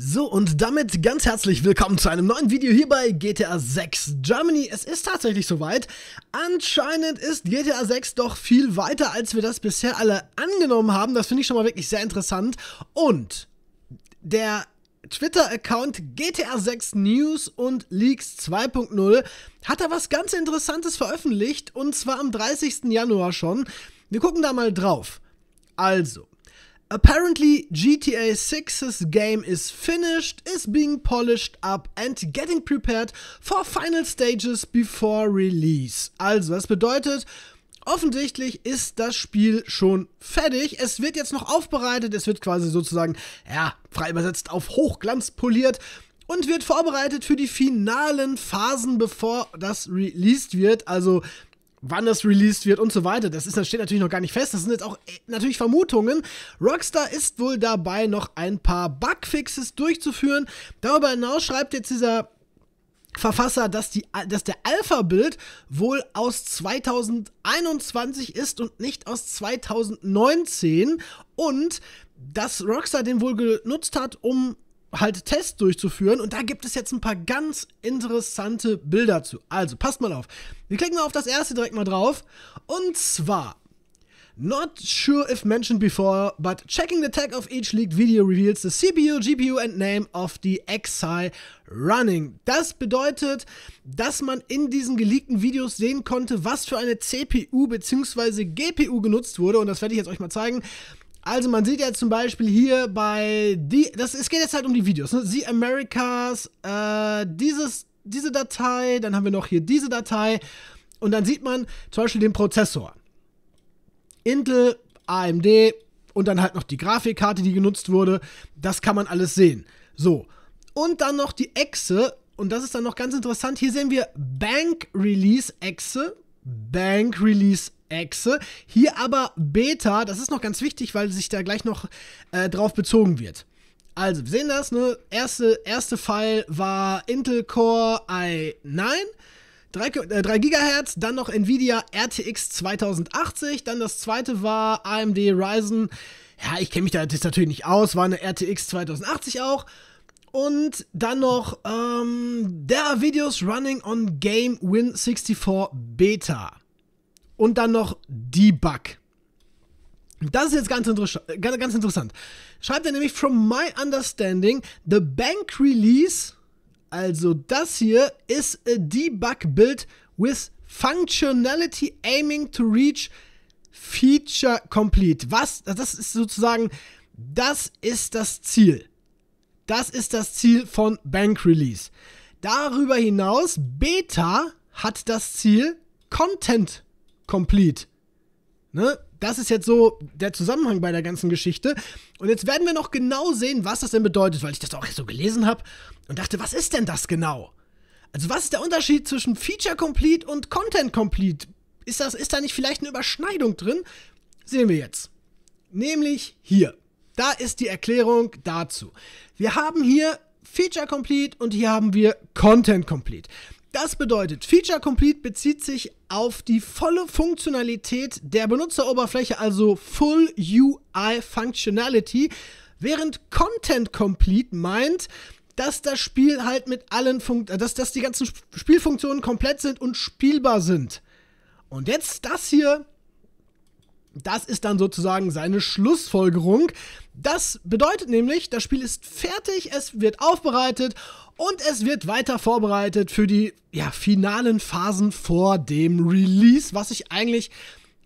So und damit ganz herzlich willkommen zu einem neuen Video hier bei GTA 6 Germany. Es ist tatsächlich soweit. Anscheinend ist GTA 6 doch viel weiter, als wir das bisher alle angenommen haben. Das finde ich schon mal wirklich sehr interessant. Und der Twitter-Account GTA 6 News und Leaks 2.0 hat da was ganz Interessantes veröffentlicht und zwar am 30. Januar schon. Wir gucken da mal drauf. Also, Apparently, GTA 6's game is finished, is being polished up and getting prepared for final stages before release. Also, das bedeutet, offensichtlich ist das Spiel schon fertig. Es wird jetzt noch aufbereitet, es wird quasi sozusagen, ja, frei übersetzt auf Hochglanz poliert und wird vorbereitet für die finalen Phasen, bevor das released wird. Also, wann das released wird und so weiter. Das ist, das steht natürlich noch gar nicht fest. Das sind jetzt auch äh, natürlich Vermutungen. Rockstar ist wohl dabei, noch ein paar Bugfixes durchzuführen. Darüber hinaus schreibt jetzt dieser Verfasser, dass, die, dass der Alpha-Bild wohl aus 2021 ist und nicht aus 2019 und dass Rockstar den wohl genutzt hat, um halt Tests durchzuführen. Und da gibt es jetzt ein paar ganz interessante Bilder zu. Also passt mal auf. Wir klicken mal auf das erste direkt mal drauf. Und zwar. Not sure if mentioned before, but checking the tag of each leaked video reveals the CPU, GPU and name of the XI running. Das bedeutet, dass man in diesen geleakten Videos sehen konnte, was für eine CPU bzw. GPU genutzt wurde. Und das werde ich jetzt euch mal zeigen. Also man sieht ja zum Beispiel hier bei die, das, es geht jetzt halt um die Videos, ne? The Americas, äh, dieses, diese Datei, dann haben wir noch hier diese Datei und dann sieht man zum Beispiel den Prozessor. Intel, AMD und dann halt noch die Grafikkarte, die genutzt wurde. Das kann man alles sehen. So. Und dann noch die Echse. Und das ist dann noch ganz interessant. Hier sehen wir Bank Release Echse. Bank Release Echse. Hier aber Beta, das ist noch ganz wichtig, weil sich da gleich noch äh, drauf bezogen wird. Also, wir sehen das, ne? Erste, erste Fall war Intel Core i9. 3, äh, 3 GHz, dann noch Nvidia RTX 2080, dann das zweite war AMD Ryzen. Ja, ich kenne mich da jetzt natürlich nicht aus, war eine RTX 2080 auch. Und dann noch, ähm, there are videos running on Game Win 64 Beta. Und dann noch Debug. Das ist jetzt ganz, inter ganz interessant. Schreibt er nämlich, from my understanding, the bank release, also das hier, is a debug build with functionality aiming to reach feature complete. Was? Das ist sozusagen, das ist das Ziel. Das ist das Ziel von Bank Release. Darüber hinaus, Beta hat das Ziel Content Complete. Ne? Das ist jetzt so der Zusammenhang bei der ganzen Geschichte. Und jetzt werden wir noch genau sehen, was das denn bedeutet, weil ich das auch so gelesen habe und dachte, was ist denn das genau? Also was ist der Unterschied zwischen Feature Complete und Content Complete? Ist, das, ist da nicht vielleicht eine Überschneidung drin? Sehen wir jetzt. Nämlich hier. Da ist die Erklärung dazu. Wir haben hier Feature Complete und hier haben wir Content Complete. Das bedeutet, Feature Complete bezieht sich auf die volle Funktionalität der Benutzeroberfläche, also Full UI Functionality, während Content Complete meint, dass das Spiel halt mit allen Funkt dass, dass die ganzen Spielfunktionen komplett sind und spielbar sind. Und jetzt das hier das ist dann sozusagen seine Schlussfolgerung. Das bedeutet nämlich, das Spiel ist fertig, es wird aufbereitet und es wird weiter vorbereitet für die ja, finalen Phasen vor dem Release, was ich eigentlich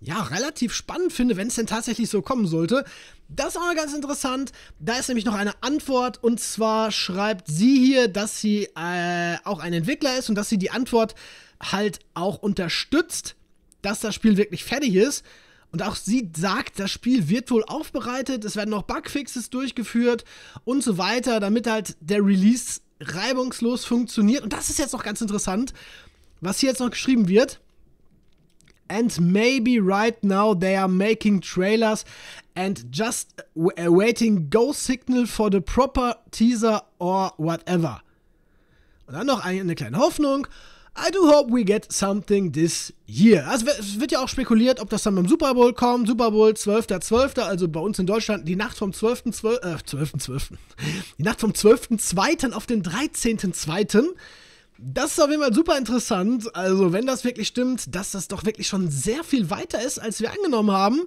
ja, relativ spannend finde, wenn es denn tatsächlich so kommen sollte. Das ist auch mal ganz interessant. Da ist nämlich noch eine Antwort und zwar schreibt sie hier, dass sie äh, auch ein Entwickler ist und dass sie die Antwort halt auch unterstützt, dass das Spiel wirklich fertig ist. Und auch sie sagt, das Spiel wird wohl aufbereitet, es werden noch Bugfixes durchgeführt und so weiter, damit halt der Release reibungslos funktioniert. Und das ist jetzt noch ganz interessant, was hier jetzt noch geschrieben wird. And maybe right now they are making trailers and just awaiting go signal for the proper teaser or whatever. Und dann noch eine kleine Hoffnung. I do hope we get something this year. Also es wird ja auch spekuliert, ob das dann beim Super Bowl kommt. Super Bowl 12.12., 12., also bei uns in Deutschland die Nacht vom 12.12., 12., äh, 12.12., 12. die Nacht vom 12.2. auf den 13.2. Das ist auf jeden Fall super interessant. Also wenn das wirklich stimmt, dass das doch wirklich schon sehr viel weiter ist, als wir angenommen haben.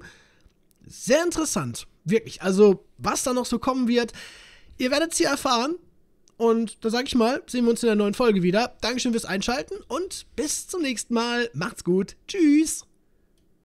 Sehr interessant. Wirklich. Also was da noch so kommen wird, ihr werdet es hier erfahren. Und da sage ich mal, sehen wir uns in der neuen Folge wieder. Dankeschön fürs Einschalten und bis zum nächsten Mal. Macht's gut. Tschüss.